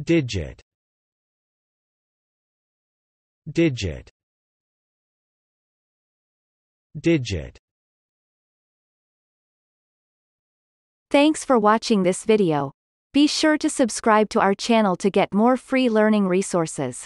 digit digit digit Thanks for watching this video. Be sure to subscribe to our channel to get more free learning resources.